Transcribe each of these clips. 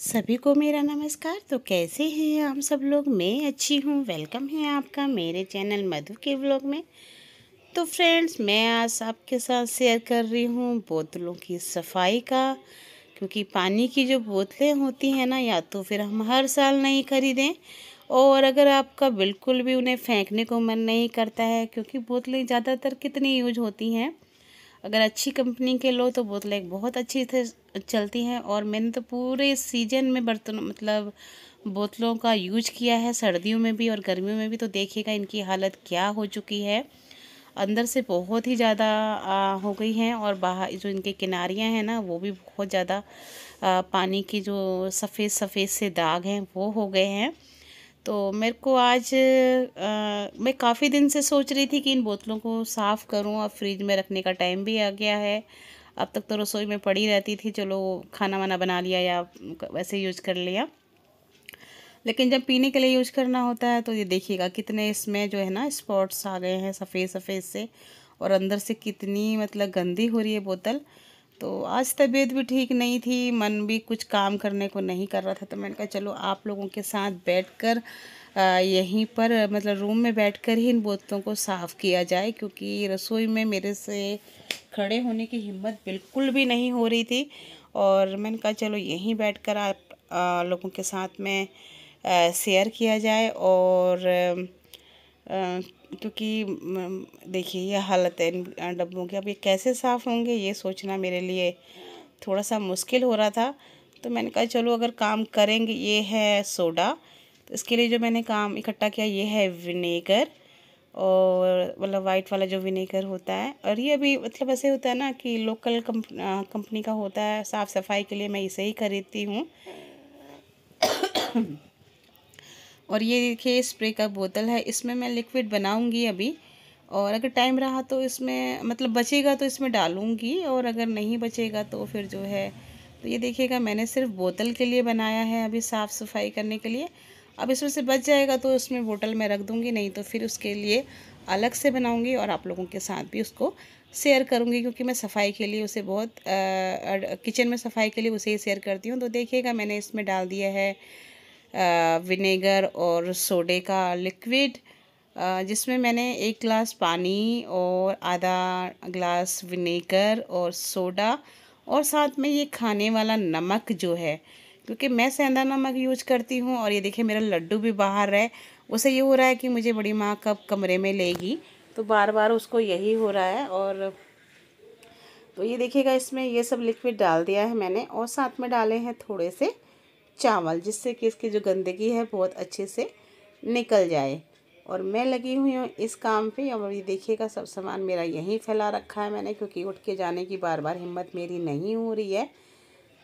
सभी को मेरा नमस्कार तो कैसे हैं हम सब लोग मैं अच्छी हूँ वेलकम है आपका मेरे चैनल मधु के ब्लॉग में तो फ्रेंड्स मैं आज आपके साथ शेयर कर रही हूँ बोतलों की सफाई का क्योंकि पानी की जो बोतलें होती हैं ना या तो फिर हम हर साल नहीं खरीदें और अगर आपका बिल्कुल भी उन्हें फेंकने को मन नहीं करता है क्योंकि बोतलें ज़्यादातर कितनी यूज होती हैं अगर अच्छी कंपनी के लो तो बोतलें बहुत अच्छी से चलती हैं और मैंने तो पूरे सीजन में बर्तन मतलब बोतलों का यूज किया है सर्दियों में भी और गर्मियों में भी तो देखिएगा इनकी हालत क्या हो चुकी है अंदर से बहुत ही ज़्यादा हो गई हैं और बाहर जो इनके किनारियाँ हैं ना वो भी बहुत ज़्यादा पानी की जो सफ़ेद सफ़ेद से दाग हैं वो हो गए हैं तो मेरे को आज आ, मैं काफ़ी दिन से सोच रही थी कि इन बोतलों को साफ़ करूं अब फ्रिज में रखने का टाइम भी आ गया है अब तक तो रसोई में पड़ी रहती थी चलो खाना वाना बना लिया या वैसे यूज कर लिया लेकिन जब पीने के लिए यूज करना होता है तो ये देखिएगा कितने इसमें जो है ना स्पॉट्स आ गए हैं सफ़ेद सफ़ेद से और अंदर से कितनी मतलब गंदी हो रही है बोतल तो आज तबीयत भी ठीक नहीं थी मन भी कुछ काम करने को नहीं कर रहा था तो मैंने कहा चलो आप लोगों के साथ बैठकर यहीं पर मतलब रूम में बैठकर ही इन बोतलों को साफ़ किया जाए क्योंकि रसोई में मेरे से खड़े होने की हिम्मत बिल्कुल भी नहीं हो रही थी और मैंने कहा चलो यहीं बैठकर आप आ, लोगों के साथ में शेयर किया जाए और क्योंकि देखिए ये हालत है इन डब्बों की अब ये कैसे साफ़ होंगे ये सोचना मेरे लिए थोड़ा सा मुश्किल हो रहा था तो मैंने कहा चलो अगर काम करेंगे ये है सोडा तो इसके लिए जो मैंने काम इकट्ठा किया ये है विनेगर और मतलब वाइट वाला जो विनेगर होता है और ये अभी मतलब ऐसे होता है ना कि लोकल कंप कंपनी का होता है साफ़ सफाई के लिए मैं इसे ही खरीदती हूँ और ये देखिए स्प्रे का बोतल है इसमें मैं लिक्विड बनाऊंगी अभी और अगर टाइम रहा तो इसमें मतलब बचेगा तो इसमें डालूंगी और अगर नहीं बचेगा तो फिर जो है तो ये देखिएगा मैंने सिर्फ बोतल के लिए बनाया है अभी साफ़ सफाई करने के लिए अब इसमें से बच जाएगा तो उसमें बोतल में रख दूँगी नहीं तो फिर उसके लिए अलग से बनाऊँगी और आप लोगों के साथ भी उसको शेयर करूँगी क्योंकि मैं सफाई के लिए उसे बहुत किचन में सफाई के लिए उसे ही शेयर करती हूँ तो देखिएगा मैंने इसमें डाल दिया है विनेगर और सोडे का लिक्विड जिसमें मैंने एक ग्लास पानी और आधा ग्लास विनेगर और सोडा और साथ में ये खाने वाला नमक जो है क्योंकि मैं सेंधा नमक यूज करती हूँ और ये देखिए मेरा लड्डू भी बाहर है उसे ये हो रहा है कि मुझे बड़ी माँ कब कमरे में लेगी तो बार बार उसको यही हो रहा है और तो ये देखिएगा इसमें ये सब लिक्विड डाल दिया है मैंने और साथ में डाले हैं थोड़े से चावल जिससे कि इसकी जो गंदगी है बहुत अच्छे से निकल जाए और मैं लगी हुई हूँ इस काम पे और ये देखिएगा सब सामान मेरा यहीं फैला रखा है मैंने क्योंकि उठ के जाने की बार बार हिम्मत मेरी नहीं हो रही है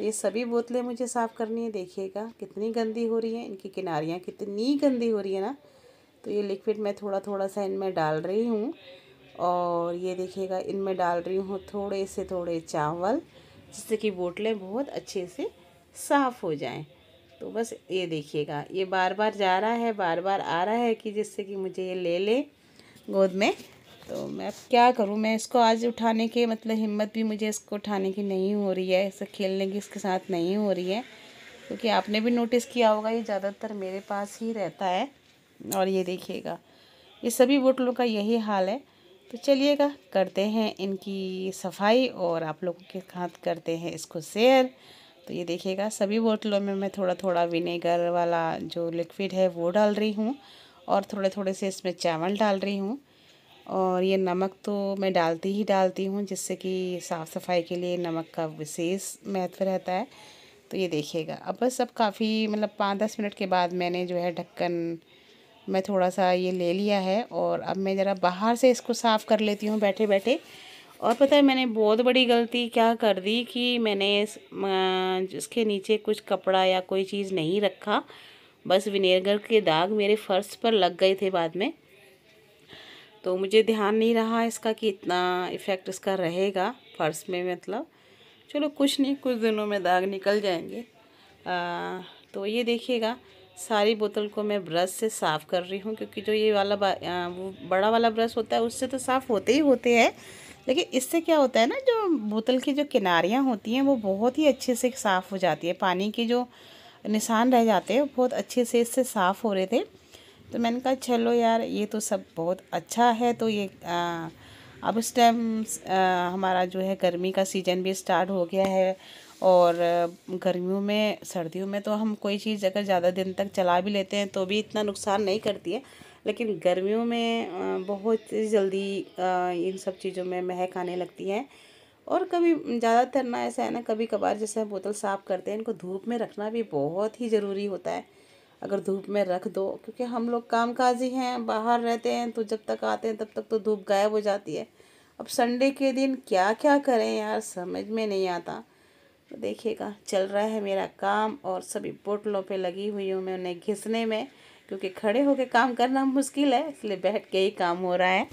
ये सभी बोतलें मुझे साफ़ करनी है देखिएगा कितनी गंदी हो रही है इनकी किनारियाँ कितनी गंदी हो रही है ना तो ये लिक्विड मैं थोड़ा थोड़ा सा इनमें डाल रही हूँ और ये देखिएगा इनमें डाल रही हूँ थोड़े से थोड़े चावल जिससे कि बोतलें बहुत अच्छे से साफ़ हो जाएँ तो बस ये देखिएगा ये बार बार जा रहा है बार बार आ रहा है कि जिससे कि मुझे ये ले ले गोद में तो मैं अब क्या करूँ मैं इसको आज उठाने के मतलब हिम्मत भी मुझे इसको उठाने की नहीं हो रही है इससे खेलने की इसके साथ नहीं हो रही है क्योंकि आपने भी नोटिस किया होगा ये ज़्यादातर मेरे पास ही रहता है और ये देखिएगा ये सभी बोटलों का यही हाल है तो चलिएगा करते हैं इनकी सफाई और आप लोगों के साथ करते हैं इसको शेयर तो ये देखिएगा सभी बोतलों में मैं थोड़ा थोड़ा विनेगर वाला जो लिक्विड है वो डाल रही हूँ और थोड़े थोड़े से इसमें चावल डाल रही हूँ और ये नमक तो मैं डालती ही डालती हूँ जिससे कि साफ़ सफाई के लिए नमक का विशेष महत्व रहता है तो ये देखिएगा अब बस अब काफ़ी मतलब पाँच दस मिनट के बाद मैंने जो है ढक्कन मैं थोड़ा सा ये ले लिया है और अब मैं ज़रा बाहर से इसको साफ़ कर लेती हूँ बैठे बैठे और पता है मैंने बहुत बड़ी गलती क्या कर दी कि मैंने इसके नीचे कुछ कपड़ा या कोई चीज़ नहीं रखा बस विनेगर के दाग मेरे फ़र्श पर लग गए थे बाद में तो मुझे ध्यान नहीं रहा इसका कि इतना इफ़ेक्ट इसका रहेगा फ़र्श में मतलब चलो कुछ नहीं कुछ दिनों में दाग निकल जाएंगे आ, तो ये देखिएगा सारी बोतल को मैं ब्रश से साफ़ कर रही हूँ क्योंकि जो ये वाला वो बड़ा वाला ब्रश होता है उससे तो साफ़ होते ही होते हैं लेकिन इससे क्या होता है ना जो बोतल की जो किनारियाँ होती हैं वो बहुत ही अच्छे से साफ़ हो जाती है पानी के जो निशान रह जाते हैं बहुत अच्छे से इससे साफ़ हो रहे थे तो मैंने कहा चलो यार ये तो सब बहुत अच्छा है तो ये आ, अब इस टाइम हमारा जो है गर्मी का सीज़न भी स्टार्ट हो गया है और गर्मियों में सर्दियों में तो हम कोई चीज़ अगर ज़्यादा दिन तक चला भी लेते हैं तो भी इतना नुकसान नहीं करती है लेकिन गर्मियों में बहुत जल्दी इन सब चीज़ों में महक आने लगती है और कभी ज़्यादातर ना ऐसा है ना कभी कभार जैसे बोतल साफ़ करते हैं इनको धूप में रखना भी बहुत ही ज़रूरी होता है अगर धूप में रख दो क्योंकि हम लोग काम काजी हैं बाहर रहते हैं तो जब तक आते हैं तब तक तो धूप गायब हो जाती है अब संडे के दिन क्या क्या करें यार समझ में नहीं आता तो देखिएगा चल रहा है मेरा काम और सभी बोटलों पे लगी हुई हूँ मैं उन्हें घिसने में क्योंकि खड़े होकर काम करना मुश्किल है इसलिए बैठ के ही काम हो रहा है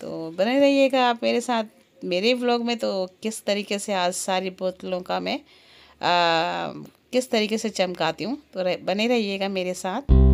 तो बने रहिएगा आप मेरे साथ मेरे ब्लॉग में तो किस तरीके से आज सारी बोतलों का मैं आ, किस तरीके से चमकाती हूँ तो रह, बने रहिएगा मेरे साथ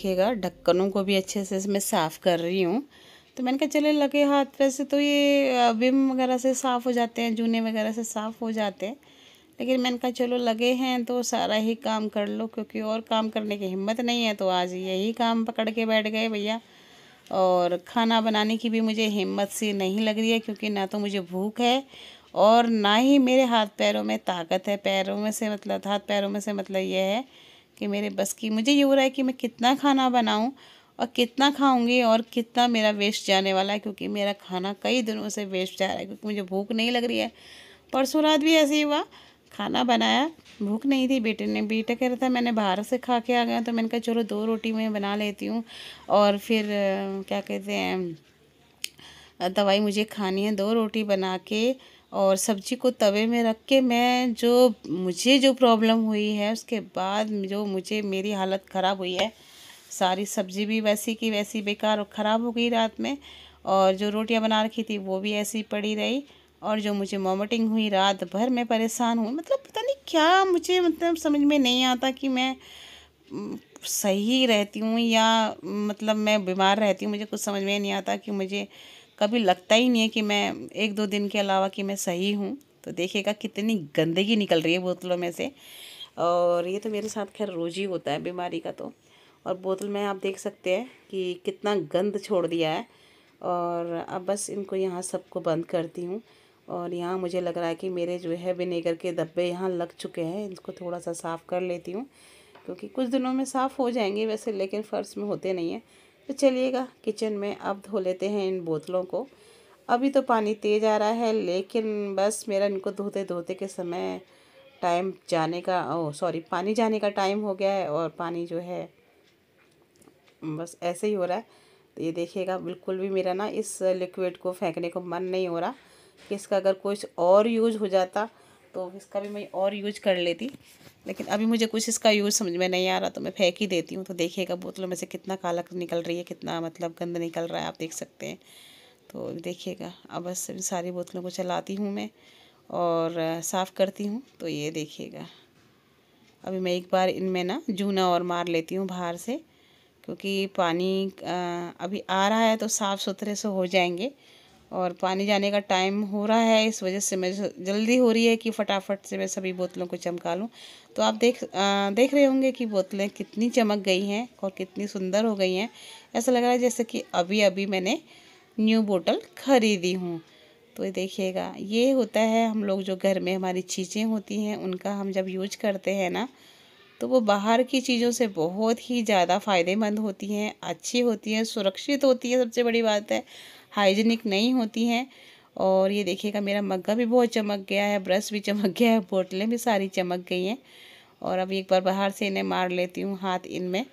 देखिएगा ढक्कनों को भी अच्छे से इसमें साफ़ कर रही हूँ तो मैंने कहा चले लगे हाथ वैसे तो ये विम वगैरह से साफ़ हो जाते हैं जूने वगैरह से साफ़ हो जाते हैं लेकिन मैंने कहा चलो लगे हैं तो सारा ही काम कर लो क्योंकि और काम करने की हिम्मत नहीं है तो आज यही काम पकड़ के बैठ गए भैया और खाना बनाने की भी मुझे हिम्मत सी नहीं लग रही है क्योंकि ना तो मुझे भूख है और ना ही मेरे हाथ पैरों में ताकत है पैरों में से मतलब हाथ पैरों में से मतलब यह है कि मेरे बस की मुझे ये हो रहा है कि मैं कितना खाना बनाऊँ और कितना खाऊंगी और कितना मेरा वेस्ट जाने वाला है क्योंकि मेरा खाना कई दिनों से वेस्ट जा रहा है क्योंकि मुझे भूख नहीं लग रही है परसों रात भी ऐसे ही हुआ खाना बनाया भूख नहीं थी बेटे ने बेटा कह रहा था मैंने बाहर से खा के आ गया तो मैंने कहा चलो दो रोटी मैं बना लेती हूँ और फिर क्या कहते हैं दवाई मुझे खानी है दो रोटी बना के और सब्ज़ी को तवे में रख के मैं जो मुझे जो प्रॉब्लम हुई है उसके बाद जो मुझे मेरी हालत ख़राब हुई है सारी सब्ज़ी भी वैसी की वैसी बेकार और ख़राब हो गई रात में और जो रोटियां बना रखी थी वो भी ऐसी पड़ी रही और जो मुझे मोमटिंग हुई रात भर मैं परेशान हूँ मतलब पता नहीं क्या मुझे मतलब समझ में नहीं आता कि मैं सही रहती हूँ या मतलब मैं बीमार रहती हूँ मुझे कुछ समझ में नहीं आता कि मुझे कभी लगता ही नहीं है कि मैं एक दो दिन के अलावा कि मैं सही हूँ तो देखिएगा कितनी गंदगी निकल रही है बोतलों में से और ये तो मेरे साथ खैर रोज ही होता है बीमारी का तो और बोतल में आप देख सकते हैं कि कितना गंद छोड़ दिया है और अब बस इनको यहाँ सबको बंद करती हूँ और यहाँ मुझे लग रहा है कि मेरे जो है विनेगर के धब्बे यहाँ लग चुके हैं इनको थोड़ा सा साफ़ कर लेती हूँ क्योंकि कुछ दिनों में साफ़ हो जाएंगे वैसे लेकिन फ़र्श में होते नहीं हैं तो चलिएगा किचन में अब धो लेते हैं इन बोतलों को अभी तो पानी तेज़ आ रहा है लेकिन बस मेरा इनको धोते धोते के समय टाइम जाने का ओ सॉरी पानी जाने का टाइम हो गया है और पानी जो है बस ऐसे ही हो रहा है तो ये देखिएगा बिल्कुल भी मेरा ना इस लिक्विड को फेंकने को मन नहीं हो रहा कि इसका अगर कुछ और यूज हो जाता तो इसका भी मैं और यूज कर लेती लेकिन अभी मुझे कुछ इसका यूज़ समझ में नहीं आ रहा तो मैं फेंक ही देती हूँ तो देखिएगा बोतलों में से कितना काला निकल रही है कितना मतलब गंद निकल रहा है आप देख सकते हैं तो देखिएगा अब बस इन सारी बोतलों को चलाती हूँ मैं और साफ़ करती हूँ तो ये देखिएगा अभी मैं एक बार इनमें ना जूना और मार लेती हूँ बाहर से क्योंकि पानी अभी आ रहा है तो साफ़ सुथरे से हो जाएंगे और पानी जाने का टाइम हो रहा है इस वजह से मैं जल्दी हो रही है कि फटाफट से मैं सभी बोतलों को चमका लूँ तो आप देख आ, देख रहे होंगे कि बोतलें कितनी चमक गई हैं और कितनी सुंदर हो गई हैं ऐसा लग रहा है जैसे कि अभी अभी मैंने न्यू बोतल खरीदी हूँ तो ये देखिएगा ये होता है हम लोग जो घर में हमारी चीज़ें होती हैं उनका हम जब यूज करते हैं ना तो वो बाहर की चीज़ों से बहुत ही ज़्यादा फ़ायदेमंद होती हैं अच्छी होती हैं सुरक्षित होती हैं सबसे बड़ी बात है हाइजीनिक नहीं होती हैं और ये देखिएगा मेरा मग्गा भी बहुत चमक गया है ब्रश भी चमक गया है बोतलें भी सारी चमक गई हैं और अब एक बार बाहर से इन्हें मार लेती हूँ हाथ इनमें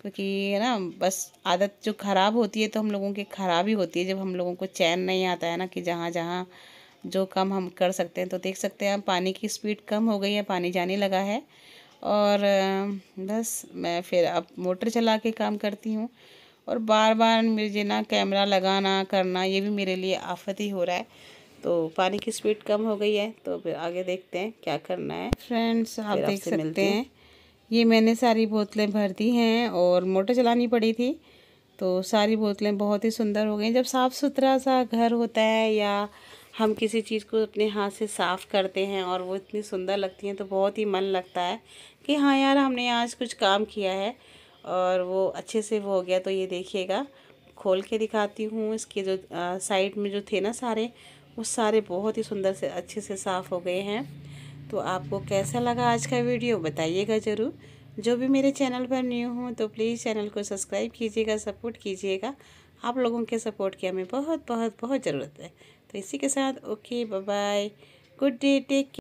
क्योंकि है ना बस आदत जो ख़राब होती है तो हम लोगों की ख़राब ही होती है जब हम लोगों को चैन नहीं आता है ना कि जहाँ जहाँ जो कम हम कर सकते हैं तो देख सकते हैं पानी की स्पीड कम हो गई है पानी जाने लगा है और बस मैं फिर अब मोटर चला के काम करती हूँ और बार बार मुझे ना कैमरा लगाना करना ये भी मेरे लिए आफत ही हो रहा है तो पानी की स्पीड कम हो गई है तो फिर आगे देखते हैं क्या करना है फ्रेंड्स आप देख सकते हैं ये मैंने सारी बोतलें भर दी हैं और मोटर चलानी पड़ी थी तो सारी बोतलें बहुत ही सुंदर हो गई जब साफ़ सुथरा सा घर होता है या हम किसी चीज़ को अपने हाथ से साफ़ करते हैं और वो इतनी सुंदर लगती हैं तो बहुत ही मन लगता है कि हाँ यार हमने आज कुछ काम किया है और वो अच्छे से वो हो गया तो ये देखिएगा खोल के दिखाती हूँ इसके जो साइड में जो थे ना सारे वो सारे बहुत ही सुंदर से अच्छे से साफ़ हो गए हैं तो आपको कैसा लगा आज का वीडियो बताइएगा ज़रूर जो भी मेरे चैनल पर न्यू हूँ तो प्लीज़ चैनल को सब्सक्राइब कीजिएगा सपोर्ट कीजिएगा आप लोगों के सपोर्ट की हमें बहुत बहुत बहुत ज़रूरत है तो इसी के साथ okay bye good day take